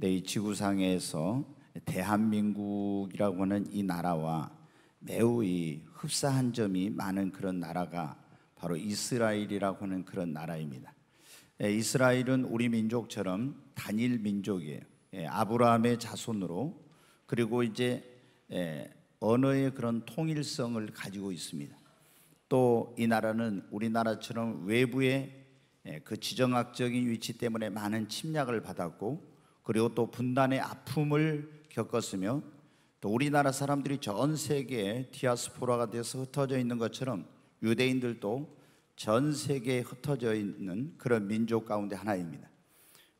근이 네, 지구상에서 대한민국이라고 하는 이 나라와 매우 이 흡사한 점이 많은 그런 나라가 바로 이스라엘이라고 하는 그런 나라입니다. 예, 이스라엘은 우리 민족처럼 단일 민족이에요. 예, 아브라함의 자손으로 그리고 이제 예, 언어의 그런 통일성을 가지고 있습니다. 또 이 나라는 우리나라처럼 외부의 예, 그 지정학적인 위치 때문에 많은 침략을 받았고 그리고 또 분단의 아픔을 겪었으며 또 우리나라 사람들이 전 세계에 디아스포라가 돼서 흩어져 있는 것처럼 유대인들도 전 세계에 흩어져 있는 그런 민족 가운데 하나입니다.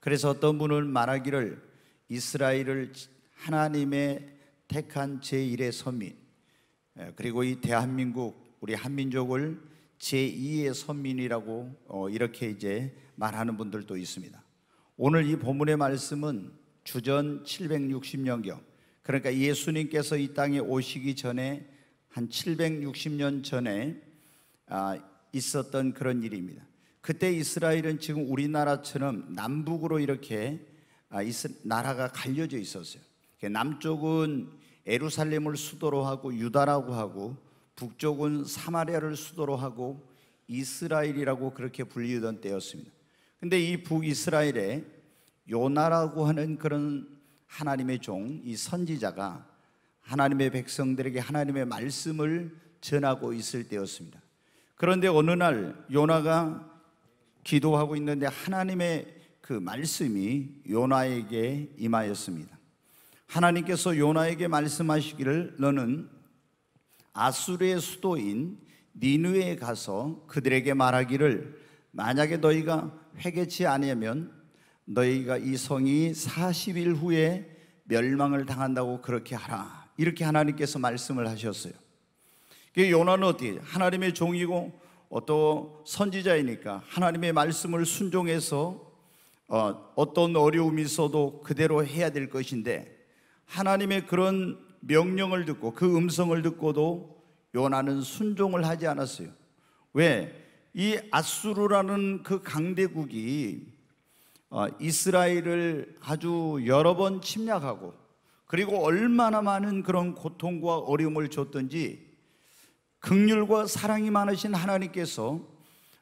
그래서 어떤 분은 말하기를 이스라엘을 하나님의 택한 제1의 선민 예, 그리고 이 대한민국 우리 한민족을 제2의 선민이라고 어, 이렇게 이제 말하는 분들도 있습니다. 오늘 이 본문의 말씀은 주전 760년경 그러니까 예수님께서 이 땅에 오시기 전에 한 760년 전에 아, 있었던 그런 일입니다. 그때 이스라엘은 지금 우리나라처럼 남북으로 이렇게 아, 나라가 갈려져 있었어요. 그러니까 남쪽은 에루살렘을 수도로 하고 유다라고 하고 북쪽은 사마리아를 수도로 하고 이스라엘이라고 그렇게 불리던 때였습니다. 근데 이 북이스라엘에 요나라고 하는 그런 하나님의 종, 이 선지자가 하나님의 백성들에게 하나님의 말씀을 전하고 있을 때였습니다. 그런데 어느 날 요나가 기도하고 있는데 하나님의 그 말씀이 요나에게 임하였습니다. 하나님께서 요나에게 말씀하시기를 너는 아수르의 수도인 니누에 가서 그들에게 말하기를 만약에 너희가 회개치 아니하면 너희가 이 성이 40일 후에 멸망을 당한다고 그렇게 하라. 이렇게 하나님께서 말씀을 하셨어요. 요나는 어떻게 하나님의 종이고 또 선지자이니까 하나님의 말씀을 순종해서 어, 어떤 어려움이 있어도 그대로 해야 될 것인데 하나님의 그런 명령을 듣고 그 음성을 듣고도 요나는 순종을 하지 않았어요. 왜? 이 아수르라는 그 강대국이 어, 이스라엘을 아주 여러 번 침략하고 그리고 얼마나 많은 그런 고통과 어려움을 줬던지 극률과 사랑이 많으신 하나님께서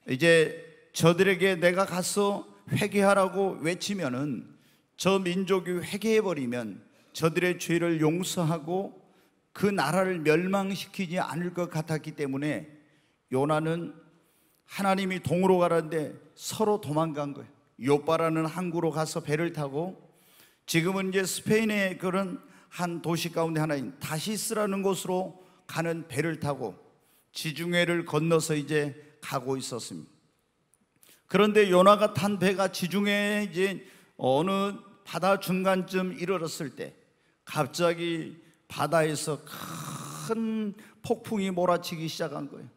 이제 저들에게 내가 가서 회개하라고 외치면은 저 민족이 회개해 버리면 저들의 죄를 용서하고 그 나라를 멸망시키지 않을 것 같았기 때문에 요나는 하나님이 동으로 가라는데 서로 도망간 거예요. 요빠라는 항구로 가서 배를 타고 지금은 이제 스페인의 그런 한 도시 가운데 하나인 다시스라는 곳으로 가는 배를 타고 지중해를 건너서 이제 가고 있었습니다. 그런데 요나가 탄 배가 지중해 이제 어느 바다 중간쯤 이르렀을 때 갑자기 바다에서 큰 폭풍이 몰아치기 시작한 거예요.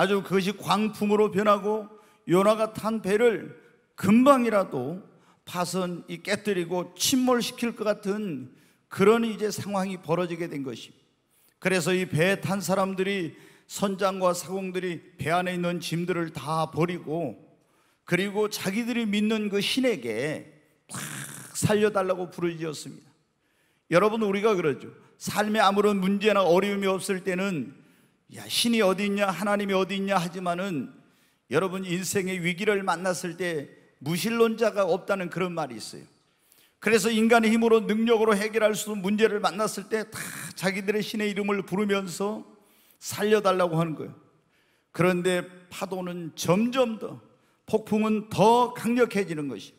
아주 그것이 광풍으로 변하고 요나가 탄 배를 금방이라도 파손 깨뜨리고 침몰시킬 것 같은 그런 이제 상황이 벌어지게 된 것입니다. 그래서 이 배에 탄 사람들이 선장과 사공들이 배 안에 있는 짐들을 다 버리고 그리고 자기들이 믿는 그 신에게 막 살려달라고 부르짖었습니다. 여러분 우리가 그러죠. 삶에 아무런 문제나 어려움이 없을 때는 야, 신이 어디 있냐, 하나님이 어디 있냐 하지만은 여러분 인생의 위기를 만났을 때 무신론자가 없다는 그런 말이 있어요. 그래서 인간의 힘으로 능력으로 해결할 수 있는 문제를 만났을 때 다 자기들의 신의 이름을 부르면서 살려달라고 하는 거예요. 그런데 파도는 점점 더 폭풍은 더 강력해지는 것이.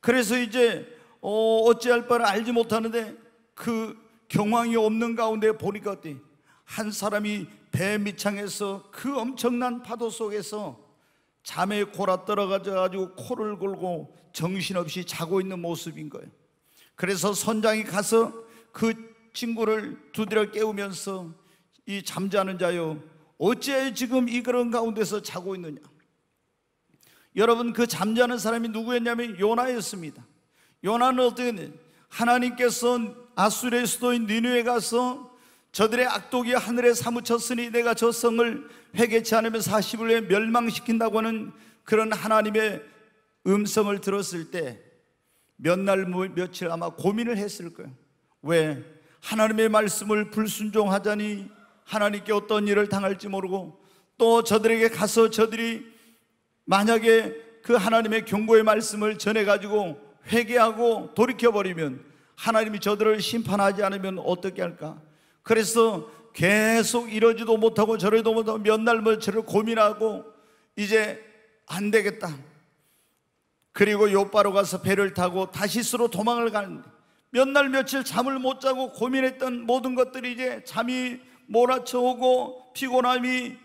그래서 이제 어, 어찌할 바를 알지 못하는데 그 경황이 없는 가운데 보니까 어때? 한 사람이 배 밑창에서 그 엄청난 파도 속에서 잠에 골아 떨어가지고 져 코를 골고 정신없이 자고 있는 모습인 거예요. 그래서 선장이 가서 그 친구를 두드려 깨우면서 이 잠자는 자요. 어째 지금 이 그런 가운데서 자고 있느냐? 여러분 그 잠자는 사람이 누구였냐면 요나였습니다. 요나는 어떻게 하나님께서 아수르의 수도인 니누에 가서 저들의 악독이 하늘에 사무쳤으니 내가 저 성을 회개치 않으면 40일 후에 멸망시킨다고 하는 그런 하나님의 음성을 들었을 때 몇 날 며칠 아마 고민을 했을 거예요. 왜 하나님의 말씀을 불순종하자니 하나님께 어떤 일을 당할지 모르고 또 저들에게 가서 저들이 만약에 그 하나님의 경고의 말씀을 전해 가지고 회개하고 돌이켜 버리면 하나님이 저들을 심판하지 않으면 어떻게 할까? 그래서 계속 이러지도 못하고 저러지도 못하고 몇 날며칠을 뭐 고민하고 이제 안 되겠다. 그리고 요바로 가서 배를 타고 다시스로 도망을 가는데 몇 날 며칠 잠을 못 자고 고민했던 모든 것들이 이제 잠이 몰아쳐오고 피곤함이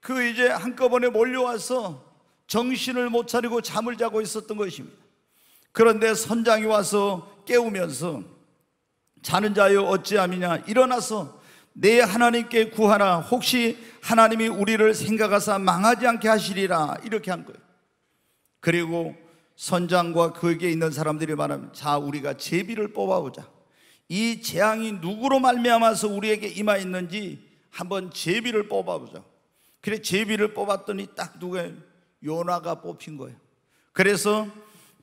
그 이제 한꺼번에 몰려와서 정신을 못 차리고 잠을 자고 있었던 것입니다. 그런데 선장이 와서 깨우면서 자는 자여 어찌함이냐 일어나서 내 하나님께 구하라 혹시 하나님이 우리를 생각하사 망하지 않게 하시리라 이렇게 한 거예요 그리고 선장과 그에 있는 사람들이 말하면 자 우리가 제비를 뽑아오자 이 재앙이 누구로 말미암아서 우리에게 임하 있는지 한번 제비를 뽑아보자 그래 제비를 뽑았더니 딱 누가 요나가 뽑힌 거예요 그래서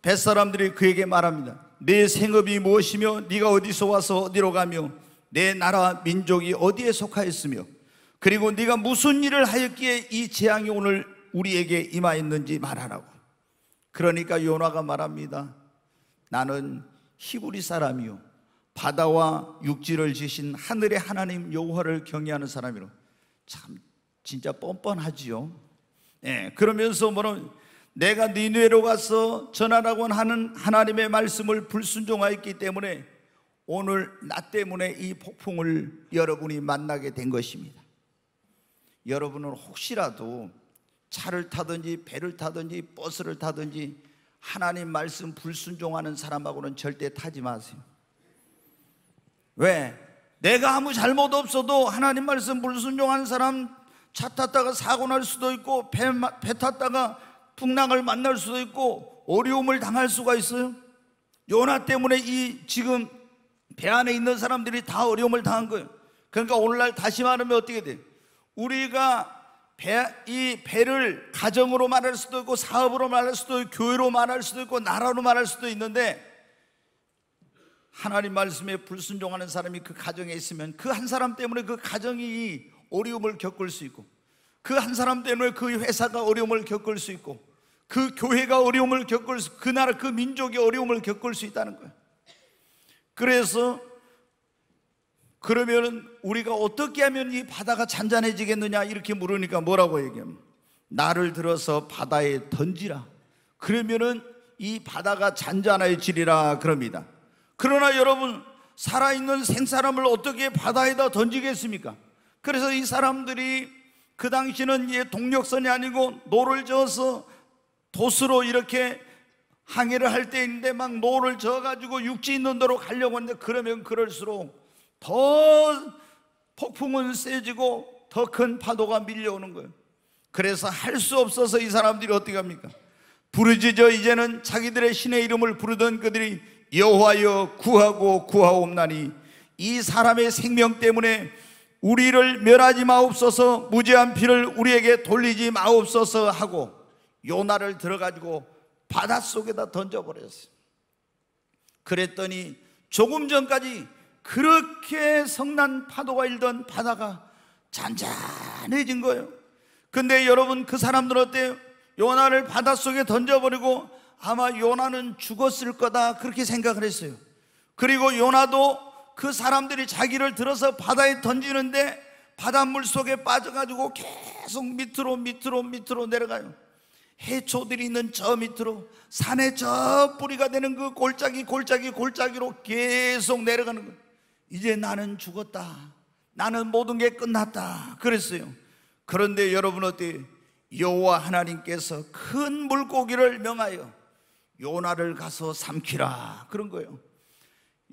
뱃사람들이 그에게 말합니다 내 생업이 무엇이며 네가 어디서 와서 어디로 가며 내 나라 민족이 어디에 속하였으며 그리고 네가 무슨 일을 하였기에 이 재앙이 오늘 우리에게 임하였는지 말하라고. 그러니까 요나가 말합니다. 나는 히브리 사람이요 바다와 육지를 지신 하늘의 하나님 여호와를 경외하는 사람이로 참 진짜 뻔뻔하지요. 예, 그러면서 뭐는 내가 니누에로 네 가서 전하라고 하는 하나님의 말씀을 불순종하였기 때문에 오늘 나 때문에 이 폭풍을 여러분이 만나게 된 것입니다. 여러분은 혹시라도 차를 타든지 배를 타든지 버스를 타든지 하나님 말씀 불순종하는 사람하고는 절대 타지 마세요. 왜? 내가 아무 잘못 없어도 하나님 말씀 불순종하는 사람 차 탔다가 사고 날 수도 있고 배, 배 탔다가 풍랑을 만날 수도 있고 어려움을 당할 수가 있어요. 요나 때문에 이 지금 배 안에 있는 사람들이 다 어려움을 당한 거예요. 그러니까 오늘날 다시 말하면 어떻게 돼? 우리가 배, 이 배를 가정으로 말할 수도 있고 사업으로 말할 수도 있고 교회로 말할 수도 있고 나라로 말할 수도 있는데 하나님 말씀에 불순종하는 사람이 그 가정에 있으면 그 한 사람 때문에 그 가정이 어려움을 겪을 수 있고 그한 사람 때문에 그 회사가 어려움을 겪을 수 있고 그 교회가 어려움을 겪을 수, 그 나라 그 민족이 어려움을 겪을 수 있다는 거예요. 그래서 그러면 우리가 어떻게 하면 이 바다가 잔잔해지겠느냐 이렇게 물으니까 뭐라고 얘기하면 나를 들어서 바다에 던지라. 그러면은 이 바다가 잔잔해지리라 그럽니다. 그러나 여러분 살아있는 생사람을 어떻게 바다에다 던지겠습니까? 그래서 이 사람들이 그 당시는 이제 동력선이 아니고 노를 저어서 도수로 이렇게 항해를 할 때인데 막 노를 저어가지고 육지 있는 데로 가려고 하는데 그러면 그럴수록 더 폭풍은 세지고 더 큰 파도가 밀려오는 거예요. 그래서 할 수 없어서 이 사람들이 어떻게 합니까? 부르짖어 이제는 자기들의 신의 이름을 부르던 그들이 여호와여 구하고 구하옵나니 이 사람의 생명 때문에 우리를 멸하지 마옵소서 무죄한 피를 우리에게 돌리지 마옵소서 하고 요나를 들어가지고 바닷속에다 던져버렸어요 그랬더니 조금 전까지 그렇게 성난 파도가 일던 바다가 잔잔해진 거예요 근데 여러분 그 사람들 어때요? 요나를 바닷속에 던져버리고 아마 요나는 죽었을 거다 그렇게 생각을 했어요 그리고 요나도 그 사람들이 자기를 들어서 바다에 던지는데 바닷물 속에 빠져가지고 계속 밑으로 밑으로 밑으로 내려가요. 해초들이 있는 저 밑으로 산의 저 뿌리가 되는 그 골짜기 골짜기 골짜기로 계속 내려가는 거예요. 이제 나는 죽었다. 나는 모든 게 끝났다. 그랬어요. 그런데 여러분 어때? 여호와 하나님께서 큰 물고기를 명하여 요나를 가서 삼키라 그런 거예요.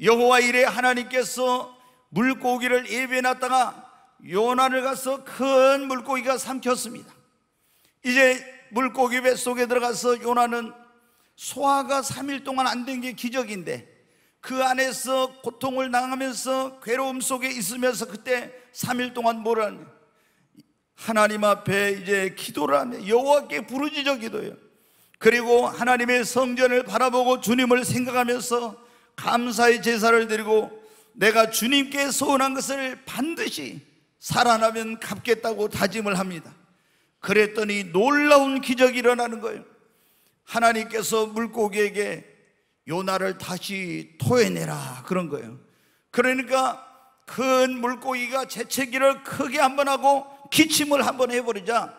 여호와 이래 하나님께서 물고기를 예비해 놨다가 요나를 가서 큰 물고기가 삼켰습니다. 이제 물고기 뱃속에 들어가서 요나는 소화가 3일 동안 안 된 게 기적인데 그 안에서 고통을 당하면서 괴로움 속에 있으면서 그때 3일 동안 뭘 하냐 하나님 앞에 이제 기도를 하네 여호와께 부르짖어 기도요 그리고 하나님의 성전을 바라보고 주님을 생각하면서 감사의 제사를 드리고 내가 주님께 소원한 것을 반드시 살아나면 갚겠다고 다짐을 합니다. 그랬더니 놀라운 기적이 일어나는 거예요. 하나님께서 물고기에게 요나를 다시 토해내라 그런 거예요. 그러니까 큰 물고기가 재채기를 크게 한번 하고 기침을 한번 해버리자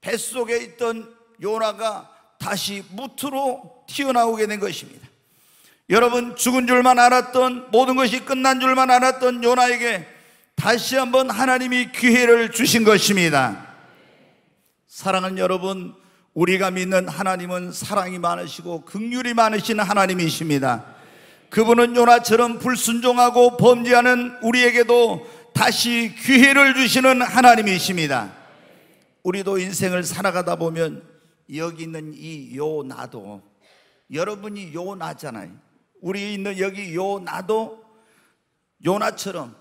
뱃속에 있던 요나가 다시 무트로 튀어나오게 된 것입니다. 여러분 죽은 줄만 알았던 모든 것이 끝난 줄만 알았던 요나에게 다시 한번 하나님이 기회를 주신 것입니다. 사랑하 여러분, 우리가 믿는 하나님은 사랑이 많으시고 긍휼이 많으신 하나님이십니다. 그분은 요나처럼 불순종하고 범죄하는 우리에게도 다시 기회를 주시는 하나님이십니다. 우리도 인생을 살아가다 보면 여기 있는 이 요나도 여러분이 요나잖아요. 우리 있는 여기 요 나도 요나처럼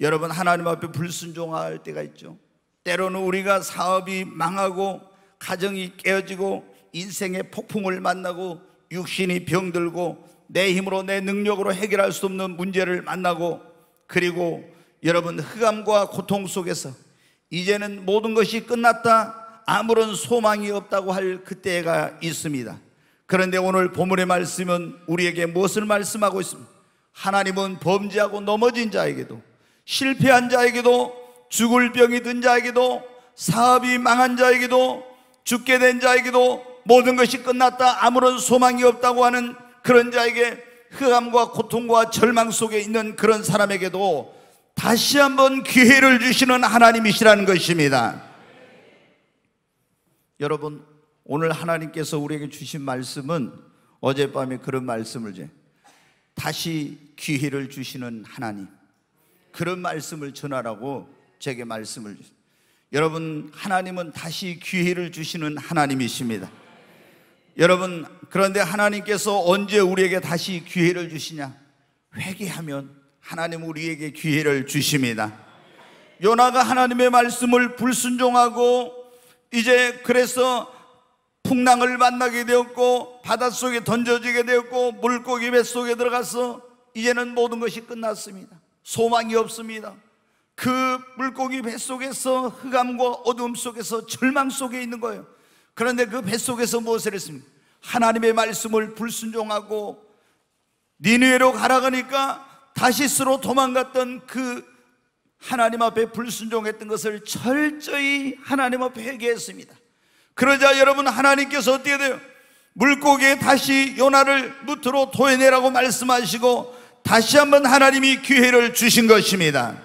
여러분 하나님 앞에 불순종할 때가 있죠. 때로는 우리가 사업이 망하고 가정이 깨어지고 인생의 폭풍을 만나고 육신이 병들고 내 힘으로 내 능력으로 해결할 수 없는 문제를 만나고 그리고 여러분 흑암과 고통 속에서 이제는 모든 것이 끝났다 아무런 소망이 없다고 할 그때가 있습니다. 그런데 오늘 보물의 말씀은 우리에게 무엇을 말씀하고 있습니까? 하나님은 범죄하고 넘어진 자에게도 실패한 자에게도 죽을 병이 든 자에게도 사업이 망한 자에게도 죽게 된 자에게도 모든 것이 끝났다 아무런 소망이 없다고 하는 그런 자에게 흑암과 고통과 절망 속에 있는 그런 사람에게도 다시 한번 기회를 주시는 하나님이시라는 것입니다. 여러분 오늘 하나님께서 우리에게 주신 말씀은 어젯밤에 그런 말씀을 제 다시 기회를 주시는 하나님 그런 말씀을 전하라고 제게 말씀을 주세요. 여러분 하나님은 다시 기회를 주시는 하나님이십니다. 여러분 그런데 하나님께서 언제 우리에게 다시 기회를 주시냐? 회개하면 하나님 우리에게 기회를 주십니다. 요나가 하나님의 말씀을 불순종하고 이제 그래서 풍랑을 만나게 되었고 바닷속에 던져지게 되었고 물고기 뱃속에 들어가서 이제는 모든 것이 끝났습니다 소망이 없습니다 그 물고기 뱃속에서 흑암과 어둠 속에서 절망 속에 있는 거예요 그런데 그 뱃속에서 무엇을 했습니까? 하나님의 말씀을 불순종하고 니누에로 가라가니까 다시스로 도망갔던 그 하나님 앞에 불순종했던 것을 철저히 하나님 앞에 회개했습니다 그러자 여러분 하나님께서 어떻게 돼요? 물고기에 다시 요나를 무트로 토해내라고 말씀하시고 다시 한번 하나님이 기회를 주신 것입니다.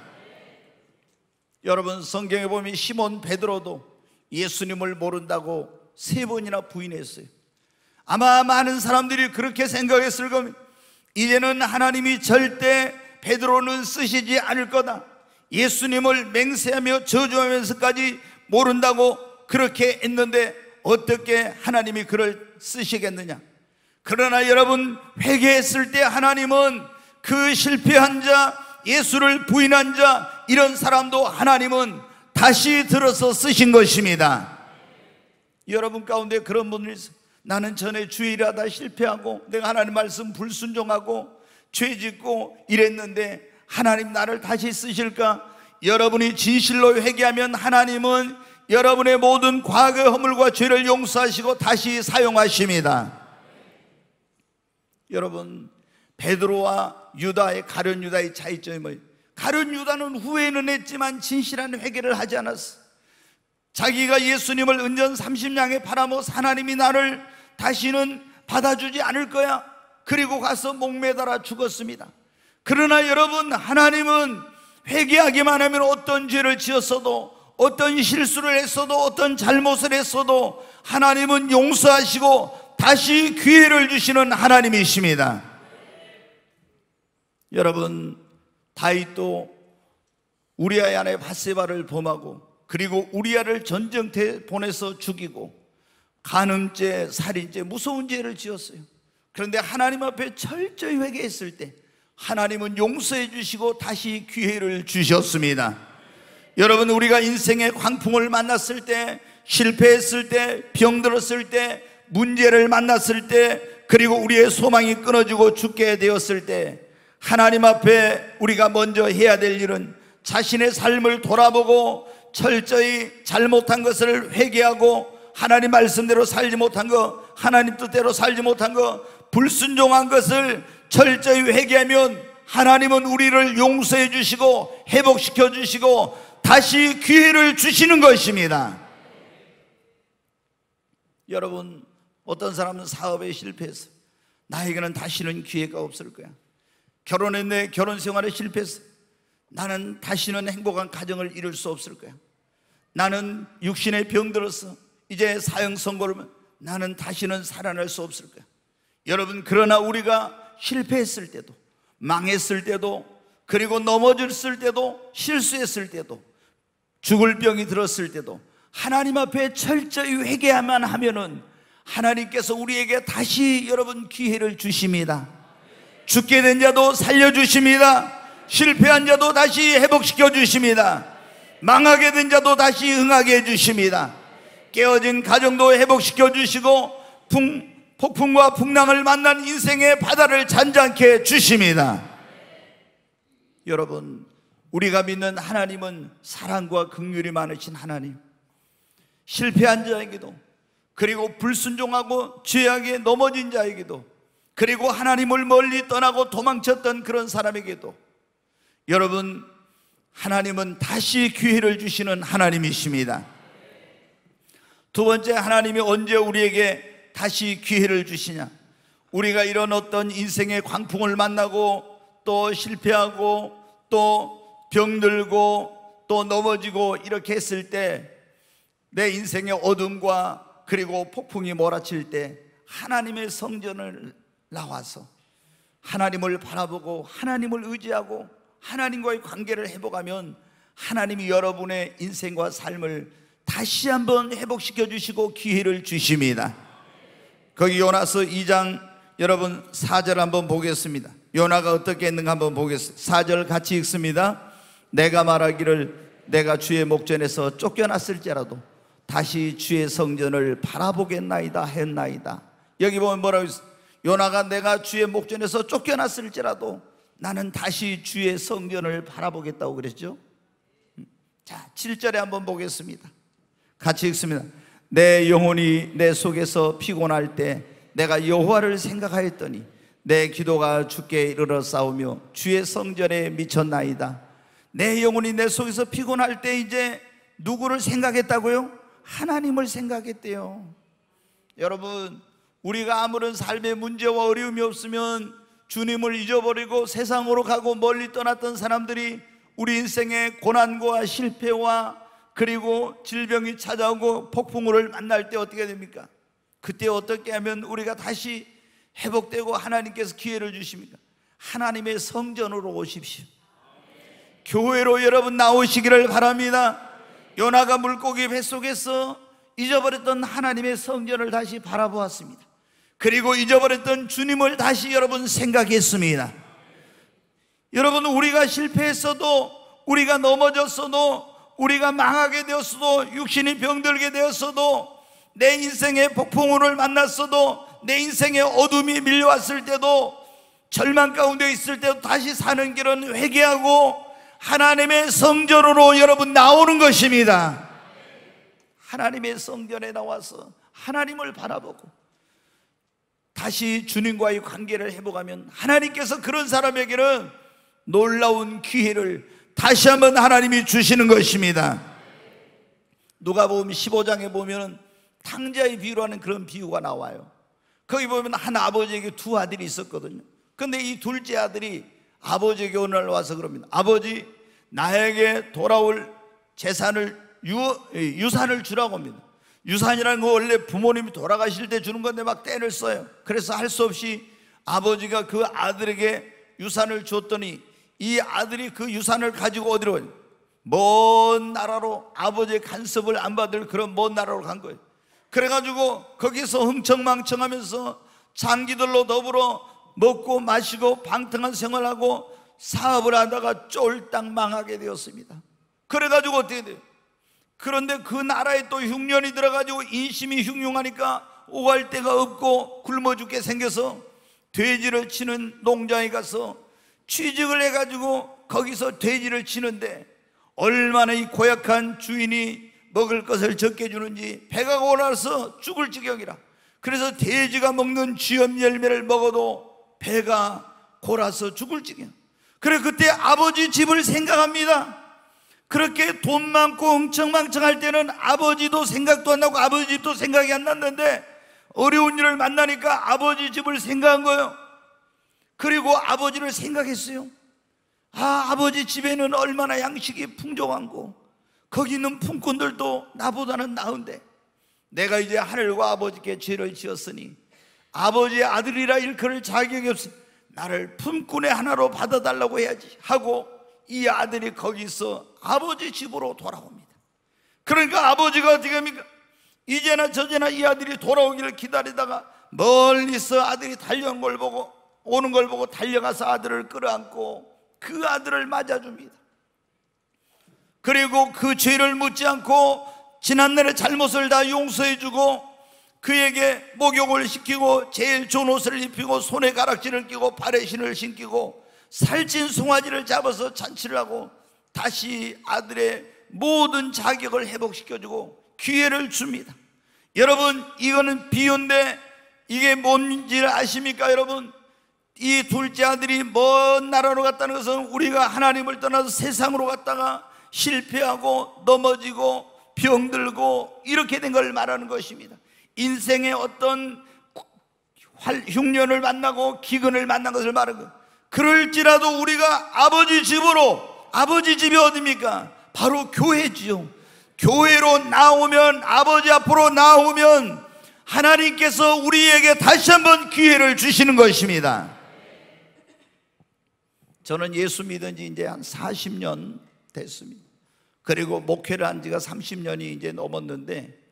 여러분 성경에 보면 시몬 베드로도 예수님을 모른다고 세 번이나 부인했어요. 아마 많은 사람들이 그렇게 생각했을 겁니다. 이제는 하나님이 절대 베드로는 쓰시지 않을 거다. 예수님을 맹세하며 저주하면서까지 모른다고 그렇게 했는데 어떻게 하나님이 그를 쓰시겠느냐? 그러나 여러분 회개했을 때 하나님은 그 실패한 자, 예수를 부인한 자 이런 사람도 하나님은 다시 들어서 쓰신 것입니다. 여러분 가운데 그런 분이 나는 전에 주일하다 실패하고 내가 하나님 말씀 불순종하고 죄짓고 이랬는데 하나님 나를 다시 쓰실까? 여러분이 진실로 회개하면 하나님은 여러분의 모든 과거의 허물과 죄를 용서하시고 다시 사용하십니다. 여러분 베드로와 유다의 가룟 유다의 차이점이 뭐예요? 가룟 유다는 후회는 했지만 진실한 회개를 하지 않았어. 자기가 예수님을 은전 30냥에 팔아먹어 하나님이 나를 다시는 받아주지 않을 거야. 그리고 가서 목매달아 죽었습니다. 그러나 여러분 하나님은 회개하기만 하면 어떤 죄를 지었어도 어떤 실수를 했어도 어떤 잘못을 했어도 하나님은 용서하시고 다시 기회를 주시는 하나님이십니다. 여러분 다윗도 우리아의 아내 바세바를 범하고 그리고 우리아를 전쟁터에 보내서 죽이고 간음죄, 살인죄, 무서운 죄를 지었어요. 그런데 하나님 앞에 철저히 회개했을 때 하나님은 용서해 주시고 다시 기회를 주셨습니다. 여러분 우리가 인생의 광풍을 만났을 때 실패했을 때 병들었을 때 문제를 만났을 때 그리고 우리의 소망이 끊어지고 죽게 되었을 때 하나님 앞에 우리가 먼저 해야 될 일은 자신의 삶을 돌아보고 철저히 잘못한 것을 회개하고 하나님 말씀대로 살지 못한 것, 하나님 뜻대로 살지 못한 것, 불순종한 것을 철저히 회개하면 하나님은 우리를 용서해 주시고 회복시켜 주시고 다시 기회를 주시는 것입니다. 여러분, 어떤 사람은 사업에 실패해서 나에게는 다시는 기회가 없을 거야. 결혼했네, 결혼 생활에 실패해서 나는 다시는 행복한 가정을 이룰 수 없을 거야. 나는 육신의 병들어 이제 사형 선고를 나는 다시는 살아날 수 없을 거야. 여러분, 그러나 우리가 실패했을 때도, 망했을 때도, 그리고 넘어졌을 때도, 실수했을 때도, 죽을 병이 들었을 때도 하나님 앞에 철저히 회개하면 하면은 하나님께서 우리에게 다시 여러분 기회를 주십니다. 죽게 된 자도 살려주십니다. 실패한 자도 다시 회복시켜 주십니다. 망하게 된 자도 다시 흥하게 해주십니다. 깨어진 가정도 회복시켜 주시고 풍, 폭풍과 풍랑을 만난 인생의 바다를 잔잔케 주십니다. 여러분, 우리가 믿는 하나님은 사랑과 긍휼이 많으신 하나님. 실패한 자에게도 그리고 불순종하고 죄악에 넘어진 자에게도 그리고 하나님을 멀리 떠나고 도망쳤던 그런 사람에게도 여러분 하나님은 다시 기회를 주시는 하나님이십니다. 두 번째 하나님이 언제 우리에게 다시 기회를 주시냐? 우리가 이런 어떤 인생의 광풍을 만나고 또 실패하고 또 병들고 또 넘어지고 이렇게 했을 때 내 인생의 어둠과 그리고 폭풍이 몰아칠 때 하나님의 성전을 나와서 하나님을 바라보고 하나님을 의지하고 하나님과의 관계를 해보가면 하나님이 여러분의 인생과 삶을 다시 한번 회복시켜 주시고 기회를 주십니다. 거기 요나서 2장 여러분 4절 한번 보겠습니다. 요나가 어떻게 했는가 한번 보겠습니다. 4절 같이 읽습니다. 내가 말하기를 내가 주의 목전에서 쫓겨났을지라도 다시 주의 성전을 바라보겠나이다 했나이다. 여기 보면 뭐라고 했어? 요나가 내가 주의 목전에서 쫓겨났을지라도 나는 다시 주의 성전을 바라보겠다고 그랬죠. 자, 7절에 한번 보겠습니다. 같이 읽습니다. 내 영혼이 내 속에서 피곤할 때 내가 여호와를 생각하였더니 내 기도가 주께 이르러 싸우며 주의 성전에 미쳤나이다. 내 영혼이 내 속에서 피곤할 때 이제 누구를 생각했다고요? 하나님을 생각했대요. 여러분, 우리가 아무런 삶의 문제와 어려움이 없으면 주님을 잊어버리고 세상으로 가고 멀리 떠났던 사람들이 우리 인생의 고난과 실패와 그리고 질병이 찾아오고 폭풍우를 만날 때 어떻게 됩니까? 그때 어떻게 하면 우리가 다시 회복되고 하나님께서 기회를 주십니까? 하나님의 성전으로 오십시오. 교회로 여러분 나오시기를 바랍니다. 요나가 물고기 뱃속에서 잊어버렸던 하나님의 성전을 다시 바라보았습니다. 그리고 잊어버렸던 주님을 다시 여러분 생각했습니다. 여러분, 우리가 실패했어도, 우리가 넘어졌어도, 우리가 망하게 되었어도, 육신이 병들게 되었어도, 내 인생의 폭풍우를 만났어도, 내 인생의 어둠이 밀려왔을 때도, 절망 가운데 있을 때도 다시 사는 길은 회개하고, 하나님의 성전으로 여러분 나오는 것입니다. 하나님의 성전에 나와서 하나님을 바라보고 다시 주님과의 관계를 회복하면 하나님께서 그런 사람에게는 놀라운 기회를 다시 한번 하나님이 주시는 것입니다. 누가 보면 15장에 보면 탕자의 비유로 는 그런 비유가 나와요. 거기 보면 한 아버지에게 두 아들이 있었거든요. 근데 이 둘째 아들이 아버지에게 오늘 와서 그럽니다. 아버지, 나에게 돌아올 재산을 유, 산을 주라고 합니다. 유산이라는 거 원래 부모님이 돌아가실 때 주는 건데 막 떼를 써요. 그래서 할 수 없이 아버지가 그 아들에게 유산을 줬더니 이 아들이 그 유산을 가지고 어디로 먼 나라로 아버지의 간섭을 안 받을 그런 먼 나라로 간 거예요. 그래가지고 거기서 흥청망청하면서 장기들로 더불어 먹고 마시고 방탕한 생활하고 사업을 하다가 쫄딱 망하게 되었습니다. 그래가지고 어떻게 돼요? 그런데 그 나라에 또 흉년이 들어가지고 인심이 흉흉하니까 오갈 데가 없고 굶어 죽게 생겨서 돼지를 치는 농장에 가서 취직을 해가지고 거기서 돼지를 치는데 얼마나 이 고약한 주인이 먹을 것을 적게 주는지 배가 고라서 죽을 지경이라 그래서 돼지가 먹는 쥐염 열매를 먹어도 배가 골아서 죽을 지경 그래 그때 아버지 집을 생각합니다. 그렇게 돈 많고 흥청망청할 때는 아버지도 생각도 안 나고 아버지 집도 생각이 안 났는데 어려운 일을 만나니까 아버지 집을 생각한 거예요. 그리고 아버지를 생각했어요. 아, 아버지 집에는 얼마나 양식이 풍족한고 거기 있는 품꾼들도 나보다는 나은데 내가 이제 하늘과 아버지께 죄를 지었으니 아버지의 아들이라 일컬을 자격이 없으니 나를 품꾼의 하나로 받아달라고 해야지 하고 이 아들이 거기서 아버지 집으로 돌아옵니다. 그러니까 아버지가 어떻게 합니까? 이제나 저제나 이 아들이 돌아오기를 기다리다가 멀리서 아들이 달려온 걸 보고 오는 걸 보고 달려가서 아들을 끌어안고 그 아들을 맞아줍니다. 그리고 그 죄를 묻지 않고 지난날의 잘못을 다 용서해주고 그에게 목욕을 시키고 제일 좋은 옷을 입히고 손에 가락지를 끼고 발에 신을 신기고 살찐 송아지를 잡아서 잔치를 하고 다시 아들의 모든 자격을 회복시켜주고 기회를 줍니다 여러분 이거는 비유인데 이게 뭔지 아십니까 여러분 이 둘째 아들이 먼 나라로 갔다는 것은 우리가 하나님을 떠나서 세상으로 갔다가 실패하고 넘어지고 병들고 이렇게 된 걸 말하는 것입니다 인생의 어떤 흉년을 만나고 기근을 만난 것을 말하고 그럴지라도 우리가 아버지 집으로 아버지 집이 어디입니까? 바로 교회지요. 교회로 나오면 아버지 앞으로 나오면 하나님께서 우리에게 다시 한번 기회를 주시는 것입니다. 저는 예수 믿은 지 이제 한 40년 됐습니다. 그리고 목회를 한 지가 30년이 이제 넘었는데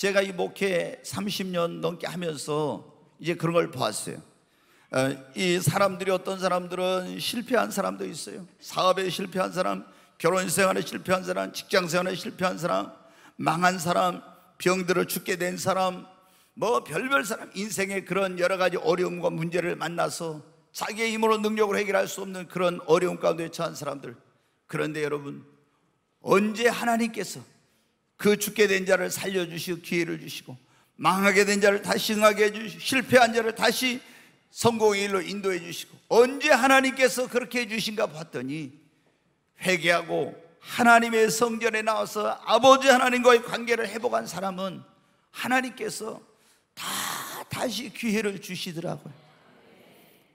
제가 이 목회 30년 넘게 하면서 이제 그런 걸 봤어요. 어, 이 사람들이 어떤 사람들은 실패한 사람도 있어요. 사업에 실패한 사람, 결혼 생활에 실패한 사람, 직장 생활에 실패한 사람, 망한 사람, 병들어 죽게 된 사람, 뭐 별별 사람, 인생의 그런 여러 가지 어려움과 문제를 만나서 자기의 힘으로 능력으 해결할 수 없는 그런 어려움 가운데 처한 사람들. 그런데 여러분, 언제 하나님께서 그 죽게 된 자를 살려주시고 기회를 주시고 망하게 된 자를 다시 응하게 해주시고 실패한 자를 다시 성공의 일로 인도해 주시고 언제 하나님께서 그렇게 해주신가 봤더니 회개하고 하나님의 성전에 나와서 아버지 하나님과의 관계를 회복한 사람은 하나님께서 다 다시 기회를 주시더라고요.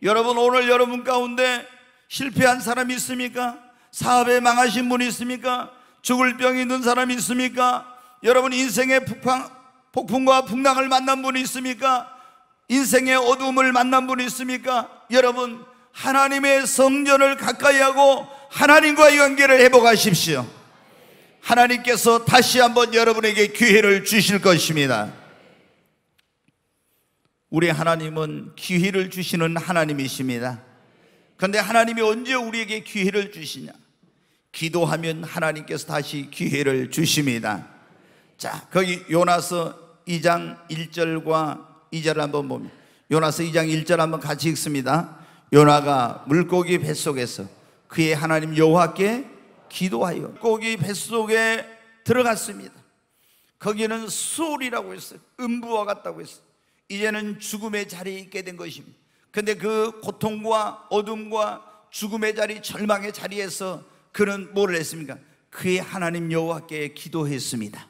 여러분 오늘 여러분 가운데 실패한 사람이 있습니까? 사업에 망하신 분이 있습니까? 죽을 병이 있는 사람이 있습니까? 여러분 인생의 폭풍, 폭풍과 풍랑을 만난 분이 있습니까? 인생의 어둠을 만난 분이 있습니까? 여러분 하나님의 성전을 가까이 하고 하나님과의 관계를 회복하십시오. 하나님께서 다시 한번 여러분에게 기회를 주실 것입니다. 우리 하나님은 기회를 주시는 하나님이십니다. 그런데 하나님이 언제 우리에게 기회를 주시냐? 기도하면 하나님께서 다시 기회를 주십니다. 자, 거기 요나서 2장 1절과 2절 한번 봅니다. 요나서 2장 1절 한번 같이 읽습니다. 요나가 물고기 뱃속에서 그의 하나님 여호와께 기도하여 물고기 뱃속에 들어갔습니다. 거기는 수울이라고 했어요. 음부와 같다고 했어요. 이제는 죽음의 자리에 있게 된 것입니다. 근데 그 고통과 어둠과 죽음의 자리, 절망의 자리에서 그는 뭐를 했습니까? 그의 하나님 여호와께 기도했습니다.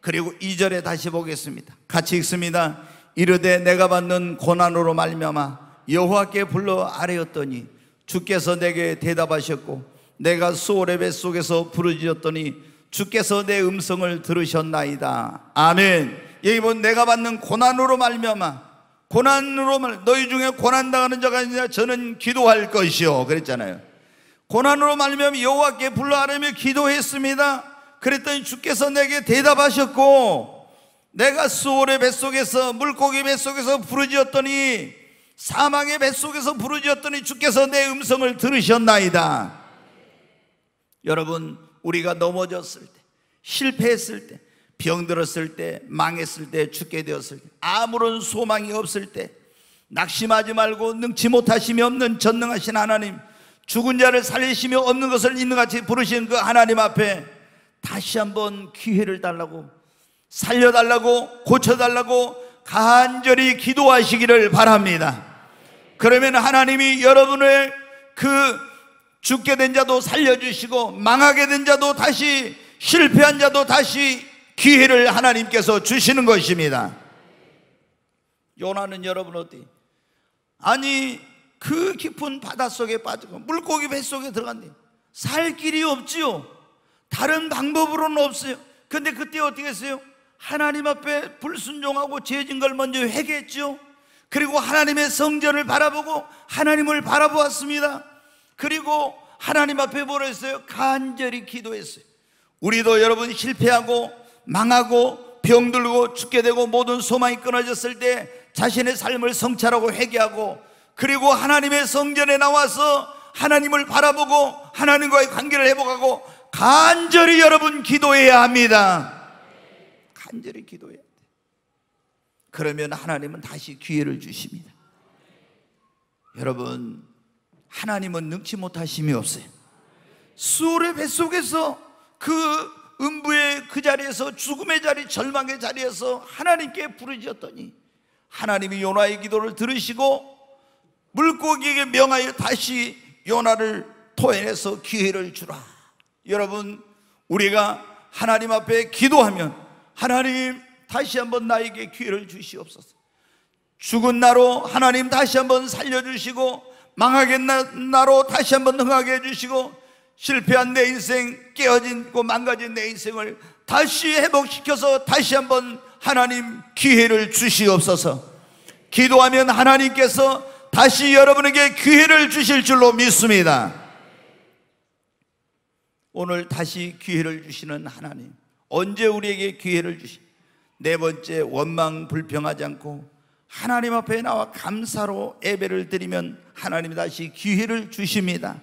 그리고 2절에 다시 보겠습니다. 같이 읽습니다. 이르되 내가 받는 고난으로 말미암아 여호와께 불러 아뢰었더니 주께서 내게 대답하셨고 내가 수월의 뱃속에서 부르짖었더니 주께서 내 음성을 들으셨나이다. 아멘. 여기 본 내가 받는 고난으로 말미암아 고난으로 말 너희 중에 고난 당하는 자가 있냐 저는 기도할 것이요 그랬잖아요. 고난으로 말미암아 여호와께 불러아뢰며 기도했습니다. 그랬더니 주께서 내게 대답하셨고 내가 수월의 뱃속에서 물고기 뱃속에서 부르짖었더니 사망의 뱃속에서 부르짖었더니 주께서 내 음성을 들으셨나이다. 여러분 우리가 넘어졌을 때 실패했을 때 병들었을 때 망했을 때 죽게 되었을 때 아무런 소망이 없을 때 낙심하지 말고 능치 못하심이 없는 전능하신 하나님 죽은 자를 살리시며 없는 것을 있는 같이 부르신 그 하나님 앞에 다시 한번 기회를 달라고 살려달라고 고쳐달라고 간절히 기도하시기를 바랍니다. 그러면 하나님이 여러분을 그 죽게 된 자도 살려주시고 망하게 된 자도 다시 실패한 자도 다시 기회를 하나님께서 주시는 것입니다. 요나는 여러분 어디? 아니 그 깊은 바닷속에 빠지고 물고기 뱃속에 들어간대 살 길이 없지요 다른 방법으로는 없어요 근데 그때 어떻게 했어요? 하나님 앞에 불순종하고 죄진 걸 먼저 회개했죠 그리고 하나님의 성전을 바라보고 하나님을 바라보았습니다 그리고 하나님 앞에 보냈어요 간절히 기도했어요 우리도 여러분 실패하고 망하고 병들고 죽게 되고 모든 소망이 끊어졌을 때 자신의 삶을 성찰하고 회개하고 그리고 하나님의 성전에 나와서 하나님을 바라보고 하나님과의 관계를 회복하고 간절히 여러분 기도해야 합니다. 간절히 기도해야 돼. 그러면 하나님은 다시 기회를 주십니다. 여러분, 하나님은 능치 못하심이 없어요. 수월의 뱃속에서 그 음부의 그 자리에서 죽음의 자리, 절망의 자리에서 하나님께 부르짖었더니 하나님이 요나의 기도를 들으시고 물고기에게 명하여 다시 요나를 토해내서 기회를 주라. 여러분, 우리가 하나님 앞에 기도하면 하나님 다시 한번 나에게 기회를 주시옵소서. 죽은 나로 하나님 다시 한번 살려주시고 망하겠 나로 다시 한번 흥하게 해주시고 실패한 내 인생 깨어진고 그 망가진 내 인생을 다시 회복시켜서 다시 한번 하나님 기회를 주시옵소서 기도하면 하나님께서 다시 여러분에게 기회를 주실 줄로 믿습니다. 오늘 다시 기회를 주시는 하나님. 언제 우리에게 기회를 주시? 네 번째 원망 불평하지 않고 하나님 앞에 나와 감사로 예배를 드리면 하나님이 다시 기회를 주십니다.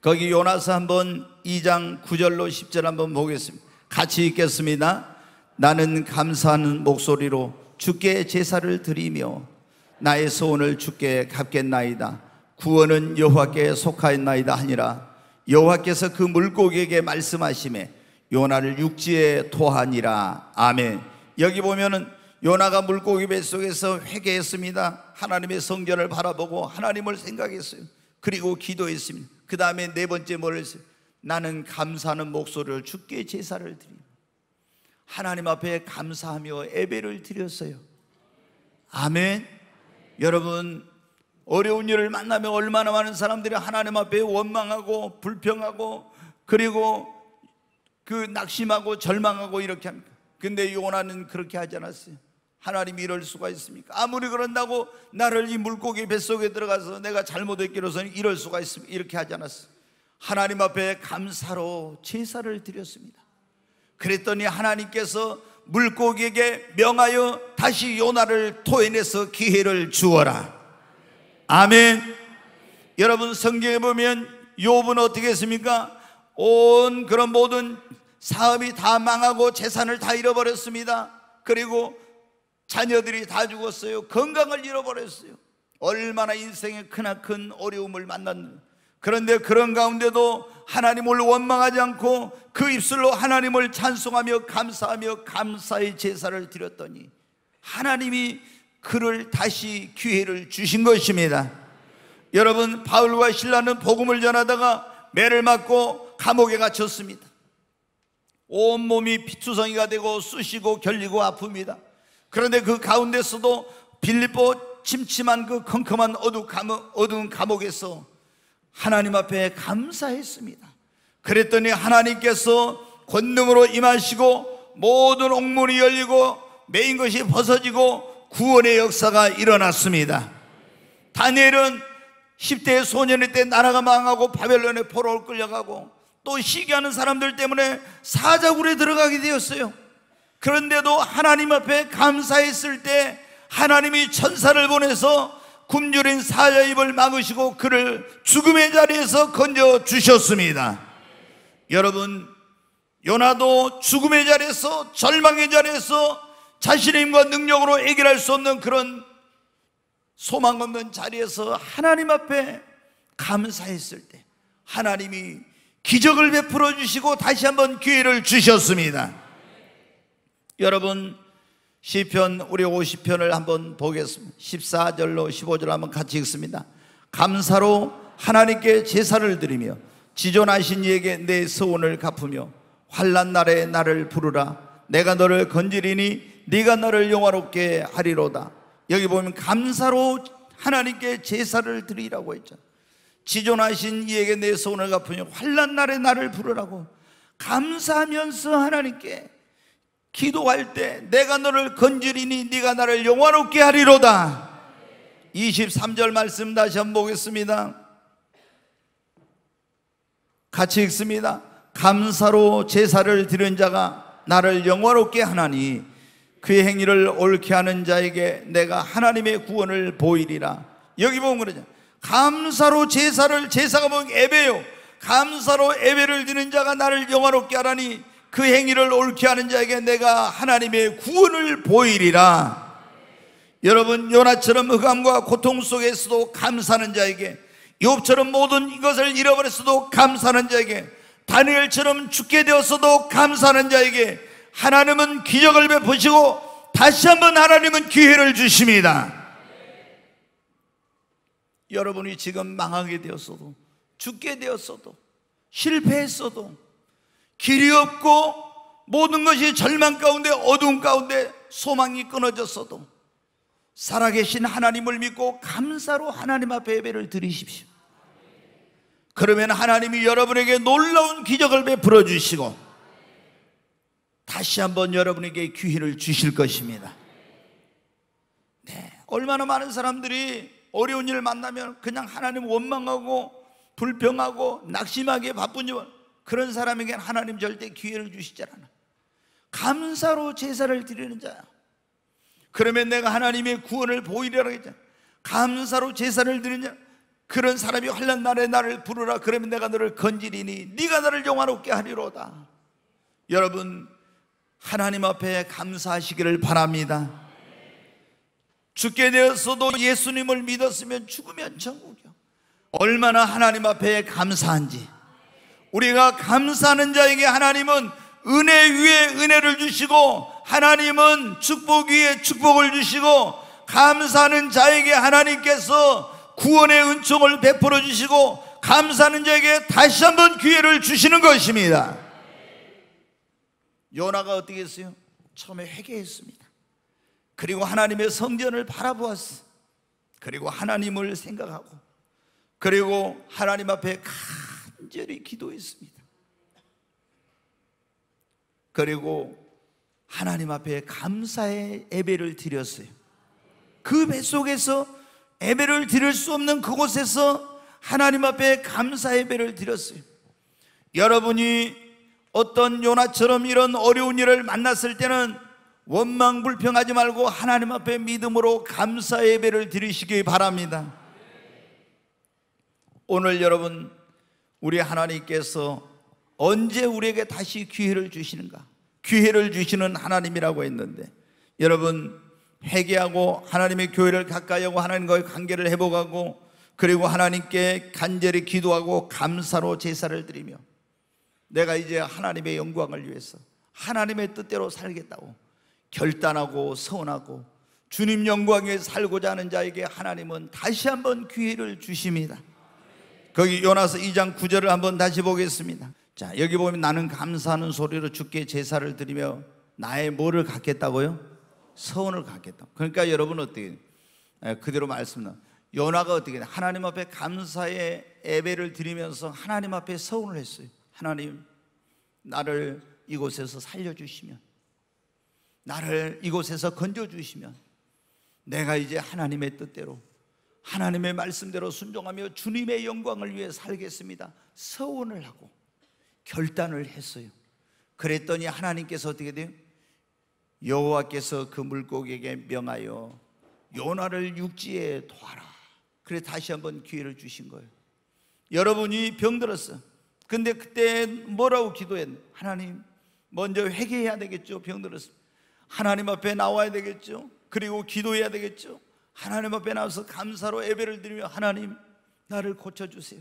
거기 요나서 한번 2장 9절로 10절 한번 보겠습니다. 같이 읽겠습니다. 나는 감사하는 목소리로 주께 제사를 드리며 나의 소원을 주께 갚겠나이다. 구원은 여호와께 속하였나이다 하니라. 여호와께서 그 물고기에게 말씀하심에 요나를 육지에 토하니라. 아멘. 여기 보면은 요나가 물고기 뱃속에서 회개했습니다. 하나님의 성전을 바라보고 하나님을 생각했어요. 그리고 기도했습니다. 그 다음에 네 번째 뭘 했어요? 나는 감사하는 목소리를 주께 제사를 드리니 하나님 앞에 감사하며 예배를 드렸어요. 아멘. 여러분 어려운 일을 만나면 얼마나 많은 사람들이 하나님 앞에 원망하고 불평하고 그리고 그 낙심하고 절망하고 이렇게 합니다. 근데 요나는 그렇게 하지 않았어요. 하나님이 이럴 수가 있습니까? 아무리 그런다고 나를 이 물고기 뱃속에 들어가서 내가 잘못했기로서는 이럴 수가 있습니까? 이렇게 하지 않았어요. 하나님 앞에 감사로 제사를 드렸습니다. 그랬더니 하나님께서 물고기에게 명하여 다시 요나를 토해내서 기회를 주어라. 아멘. 여러분 성경에 보면 욥은 어떻게 했습니까? 온 그런 모든 사업이 다 망하고 재산을 다 잃어버렸습니다. 그리고 자녀들이 다 죽었어요. 건강을 잃어버렸어요. 얼마나 인생에 크나큰 어려움을 만났는 그런데 그런 가운데도 하나님을 원망하지 않고 그 입술로 하나님을 찬송하며 감사하며 감사의 제사를 드렸더니 하나님이 그를 다시 기회를 주신 것입니다. 여러분 바울과 신라는 복음을 전하다가 매를 맞고 감옥에 갇혔습니다. 온몸이 피투성이가 되고 쑤시고 결리고 아픕니다. 그런데 그 가운데서도 빌립보 침침한 그 컴컴한 어두 운 감옥에서 하나님 앞에 감사했습니다. 그랬더니 하나님께서 권능으로 임하시고 모든 옥문이 열리고 메인 것이 벗어지고 구원의 역사가 일어났습니다. 다니엘은 10대의 소년일 때 나라가 망하고 바벨론에 포로로 끌려가고 또 시기하는 사람들 때문에 사자굴에 들어가게 되었어요. 그런데도 하나님 앞에 감사했을 때 하나님이 천사를 보내서 굶주린 사자 입을 막으시고 그를 죽음의 자리에서 건져 주셨습니다. 여러분, 요나도 죽음의 자리에서 절망의 자리에서 자신의 힘과 능력으로 해결할 수 없는 그런 소망 없는 자리에서 하나님 앞에 감사했을 때 하나님이 기적을 베풀어 주시고 다시 한번 기회를 주셨습니다. 여러분 시편 우리 50편을 한번 보겠습니다. 14절로 15절 한번 같이 읽습니다. 감사로 하나님께 제사를 드리며 지존하신 이에게 내 소원을 갚으며 환란 날에 나를 부르라 내가 너를 건지리니 네가 나를 영화롭게 하리로다. 여기 보면 감사로 하나님께 제사를 드리라고 했잖아. 지존하신 이에게 내손을 갚으며 환란 날에 나를 부르라고 감사하면서 하나님께 기도할 때 내가 너를 건지리니 네가 나를 영화롭게 하리로다. 23절 말씀 다시 한 번 보겠습니다. 같이 읽습니다. 감사로 제사를 드린 자가 나를 영화롭게 하나니 그의 행위를 옳게 하는 자에게 내가 하나님의 구원을 보이리라. 여기 보면 그러죠. 감사로 제사를 제사가 뭐 예배요. 감사로 예배를 드는 자가 나를 영화롭게 하라니 그 행위를 옳게 하는 자에게 내가 하나님의 구원을 보이리라. 여러분 요나처럼 흑암과 고통 속에서도 감사하는 자에게 욥처럼 모든 이것을 잃어버렸어도 감사하는 자에게 다니엘처럼 죽게 되었어도 감사하는 자에게 하나님은 기적을 베푸시고 다시 한번 하나님은 기회를 주십니다. 여러분이 지금 망하게 되었어도 죽게 되었어도 실패했어도 길이 없고 모든 것이 절망 가운데 어두 가운데 소망이 끊어졌어도 살아계신 하나님을 믿고 감사로 하나님 앞에 예배를 드리십시오. 그러면 하나님이 여러분에게 놀라운 기적을 베풀어 주시고 다시 한번 여러분에게 귀회를 주실 것입니다. 네. 얼마나 많은 사람들이 어려운 일을 만나면 그냥 하나님 원망하고 불평하고 낙심하기에 바쁜 일 그런 사람에게는 하나님 절대 기회를 주시지 않아. 감사로 제사를 드리는 자야. 그러면 내가 하나님의 구원을 보이려라 했잖 감사로 제사를 드리냐? 그런 사람이 환란 날에 나를 부르라. 그러면 내가 너를 건지리니 네가 나를 영화롭게 하리로다. 여러분 하나님 앞에 감사하시기를 바랍니다. 죽게 되었어도 예수님을 믿었으면 죽으면 천국이요. 얼마나 하나님 앞에 감사한지. 우리가 감사하는 자에게 하나님은 은혜 위에 은혜를 주시고 하나님은 축복 위에 축복을 주시고 감사하는 자에게 하나님께서 구원의 은총을 베풀어 주시고 감사하는 자에게 다시 한 번 기회를 주시는 것입니다. 요나가 어떻게 했어요? 처음에 회개했습니다. 그리고 하나님의 성전을 바라보았어. 그리고 하나님을 생각하고 그리고 하나님 앞에 간절히 기도했습니다. 그리고 하나님 앞에 감사의 예배를 드렸어요. 그 뱃속에서 예배를 드릴 수 없는 그곳에서 하나님 앞에 감사 예배를 드렸어요. 여러분이 어떤 요나처럼 이런 어려운 일을 만났을 때는 원망 불평하지 말고 하나님 앞에 믿음으로 감사 예배를 드리시기 바랍니다. 오늘 여러분 우리 하나님께서 언제 우리에게 다시 기회를 주시는가? 기회를 주시는 하나님이라고 했는데 여러분 회개하고 하나님의 교회를 가까이하고 하나님과의 관계를 회복하고 그리고 하나님께 간절히 기도하고 감사로 제사를 드리며 내가 이제 하나님의 영광을 위해서 하나님의 뜻대로 살겠다고 결단하고 서운하고 주님 영광에 살고자 하는 자에게 하나님은 다시 한번 기회를 주십니다. 거기 요나서 2장 9절을 한번 다시 보겠습니다. 자, 여기 보면 나는 감사하는 소리로 주께 제사를 드리며 나의 뭐를 갖겠다고요? 서원을 갖겠다. 그러니까 여러분 어떻게 예, 그대로 말씀나 요나가 어떻게 하나님 앞에 감사의 예배를 드리면서 하나님 앞에 서원을 했어요. 하나님, 나를 이곳에서 살려주시면, 나를 이곳에서 건져주시면, 내가 이제 하나님의 뜻대로, 하나님의 말씀대로 순종하며 주님의 영광을 위해 살겠습니다. 서원을 하고 결단을 했어요. 그랬더니 하나님께서 어떻게 돼요? 여호와께서 그 물고기에게 명하여 요나를 육지에 도하라. 그래 다시 한번 기회를 주신 거예요. 여러분이 병들었어. 요 근데 그때 뭐라고 기도했나? 하나님, 먼저 회개해야 되겠죠. 병들었을 하나님 앞에 나와야 되겠죠. 그리고 기도해야 되겠죠. 하나님 앞에 나와서 감사로 예배를 드리며 하나님, 나를 고쳐주세요.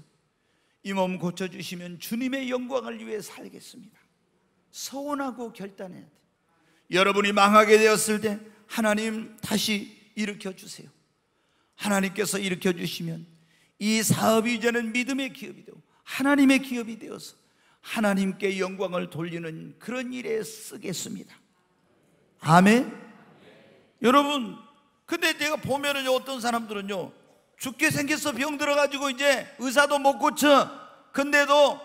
이 몸 고쳐주시면 주님의 영광을 위해 살겠습니다. 서원하고 결단해야 돼. 여러분이 망하게 되었을 때 하나님 다시 일으켜 주세요. 하나님께서 일으켜 주시면 이 사업이 이제는 믿음의 기업이 되고 하나님의 기업이 되어서 하나님께 영광을 돌리는 그런 일에 쓰겠습니다. 아멘. 여러분, 근데 제가 보면은 어떤 사람들은요, 죽게 생겼어 병 들어가지고 이제 의사도 못 고쳐. 근데도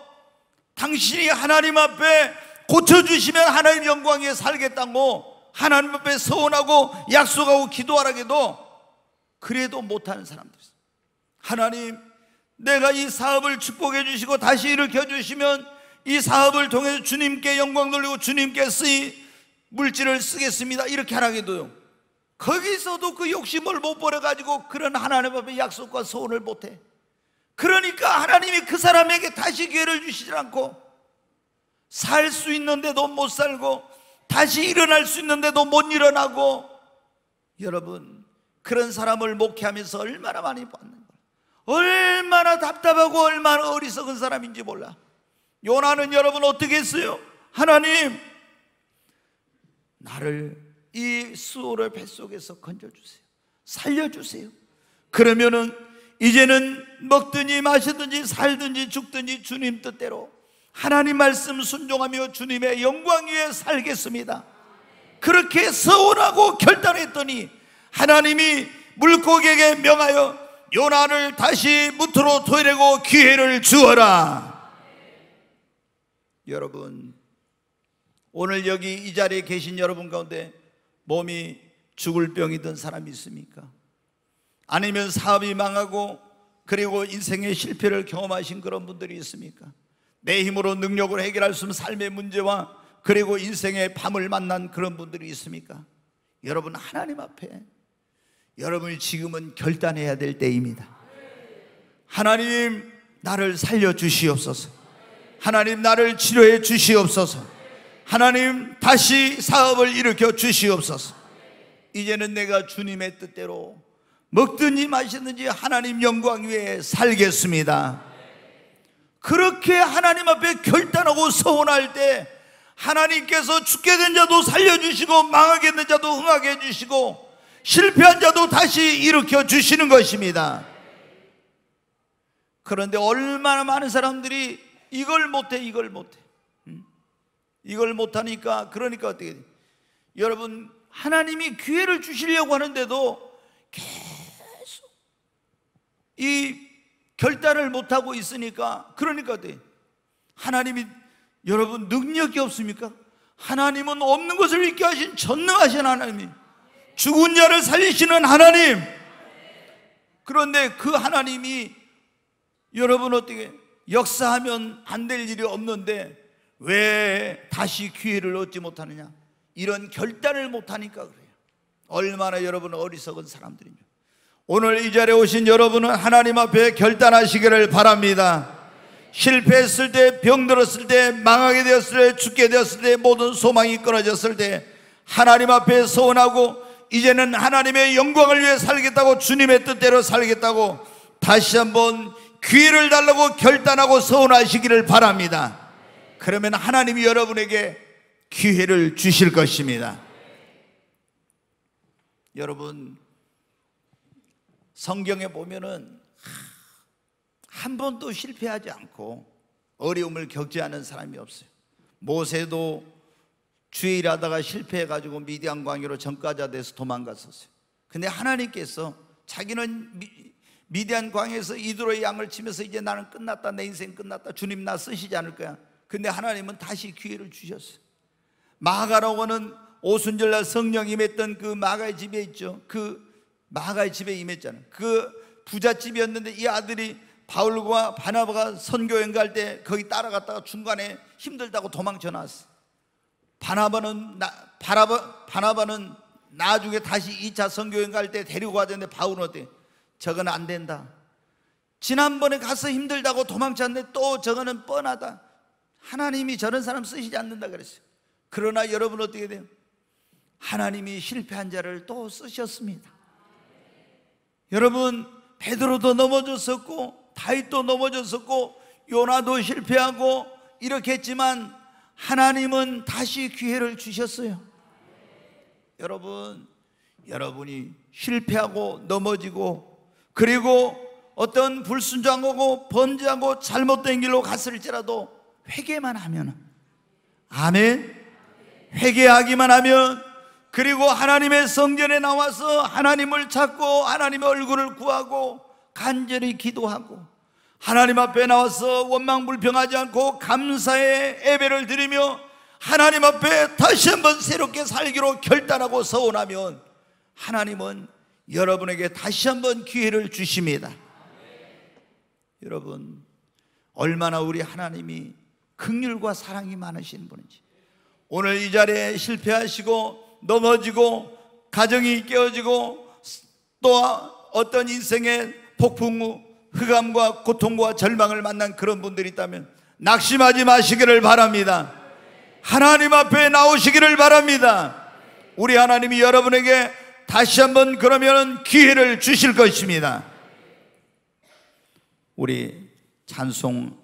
당신이 하나님 앞에 고쳐주시면 하나님 영광 에 살겠다고 하나님 앞에 서원하고 약속하고 기도하라 해도 그래도 못하는 사람들 있어요. 하나님 내가 이 사업을 축복해 주시고 다시 일으켜 주시면 이 사업을 통해서 주님께 영광 돌리고 주님께 쓰이 물질을 쓰겠습니다. 이렇게 하라기도요. 거기서도 그 욕심을 못 버려가지고 그런 하나님 앞에 약속과 소원을 못해. 그러니까 하나님이 그 사람에게 다시 기회를 주시지 않고 살 수 있는데도 못 살고 다시 일어날 수 있는데도 못 일어나고 여러분 그런 사람을 목회하면서 얼마나 많이 봤나요? 얼마나 답답하고 얼마나 어리석은 사람인지 몰라. 요나는 여러분 어떻게 했어요? 하나님, 나를 이 수호를 뱃속에서 건져주세요. 살려주세요. 그러면은 이제는 먹든지 마시든지 살든지 죽든지 주님 뜻대로 하나님 말씀 순종하며 주님의 영광 위에 살겠습니다. 그렇게 서원하고 결단했더니 하나님이 물고기에게 명하여 요나를 다시 무트로 토해내고 기회를 주어라. 여러분, 오늘 여기 이 자리에 계신 여러분 가운데 몸이 죽을 병이든 사람이 있습니까? 아니면 사업이 망하고 그리고 인생의 실패를 경험하신 그런 분들이 있습니까? 내 힘으로 능력으로 해결할 수 없는 삶의 문제와 그리고 인생의 밤을 만난 그런 분들이 있습니까? 여러분 하나님 앞에 여러분이 지금은 결단해야 될 때입니다. 하나님, 나를 살려 주시옵소서. 하나님, 나를 치료해 주시옵소서. 하나님, 다시 사업을 일으켜 주시옵소서. 이제는 내가 주님의 뜻대로 먹든지 마시든지 하나님 영광 위에 살겠습니다. 그렇게 하나님 앞에 결단하고 서원할 때 하나님께서 죽게 된 자도 살려주시고 망하게 된 자도 흥하게 해주시고 실패한 자도 다시 일으켜 주시는 것입니다. 그런데 얼마나 많은 사람들이 이걸 못해, 이걸 못해. 이걸 못하니까, 그러니까 어떻게 돼? 여러분, 하나님이 기회를 주시려고 하는데도 계속 이 결단을 못하고 있으니까, 그러니까 돼. 하나님이 여러분 능력이 없습니까? 하나님은 없는 것을 있게 하신 전능하신 하나님이 죽은 자를 살리시는 하나님. 그런데 그 하나님이 여러분 어떻게 역사하면 안 될 일이 없는데 왜 다시 기회를 얻지 못하느냐? 이런 결단을 못하니까 그래요. 얼마나 여러분 어리석은 사람들이냐 오늘 이 자리에 오신 여러분은 하나님 앞에 결단하시기를 바랍니다. 실패했을 때, 병들었을 때, 망하게 되었을 때, 죽게 되었을 때, 모든 소망이 끊어졌을 때, 하나님 앞에 서운하고 이제는 하나님의 영광을 위해 살겠다고 주님의 뜻대로 살겠다고 다시 한번 귀를 달라고 결단하고 서운하시기를 바랍니다. 그러면 하나님이 여러분에게 기회를 주실 것입니다. 여러분 성경에 보면은 한 번도 실패하지 않고 어려움을 겪지 않은 사람이 없어요. 모세도 주의 일하다가 실패해가지고 미디안 광야로 전과자 돼서 도망갔었어요. 근데 하나님께서 자기는 미, 디안 광야에서 이두로의 양을 치면서 이제 나는 끝났다 내 인생 끝났다 주님 나 쓰시지 않을 거야. 근데 하나님은 다시 기회를 주셨어요. 마가라고는 오순절날 성령 임했던 그 마가의 집에 있죠. 그 마가의 집에 임했잖아요. 그 부잣집이었는데 이 아들이 바울과 바나바가 선교행 갈 때 거기 따라갔다가 중간에 힘들다고 도망쳐 나왔어. 바나바는 나, 바나바, 바나바는 나중에 다시 2차 선교여행 갈 때 데리고 가야 되는데 바울은 어때? 저건 안 된다. 지난번에 가서 힘들다고 도망쳤는데 또 저거는 뻔하다. 하나님이 저런 사람 쓰시지 않는다 그랬어요. 그러나 여러분 어떻게 돼요? 하나님이 실패한 자를 또 쓰셨습니다. 여러분 베드로도 넘어졌었고 다윗도 넘어졌었고 요나도 실패하고 이렇게 했지만 하나님은 다시 기회를 주셨어요. 여러분, 여러분이 실패하고 넘어지고 그리고 어떤 불순종하고 번지하고 잘못된 길로 갔을지라도 회개만 하면 아멘 회개하기만 하면 그리고 하나님의 성전에 나와서 하나님을 찾고 하나님의 얼굴을 구하고 간절히 기도하고 하나님 앞에 나와서 원망 불평하지 않고 감사의 예배를 드리며 하나님 앞에 다시 한번 새롭게 살기로 결단하고 서원하면 하나님은 여러분에게 다시 한번 기회를 주십니다. 여러분 얼마나 우리 하나님이 극률과 사랑이 많으신 분인지 오늘 이 자리에 실패하시고 넘어지고 가정이 깨어지고 또 어떤 인생의 폭풍우 흑암과 고통과 절망을 만난 그런 분들이 있다면 낙심하지 마시기를 바랍니다. 하나님 앞에 나오시기를 바랍니다. 우리 하나님이 여러분에게 다시 한번 그러면 기회를 주실 것입니다. 우리 찬송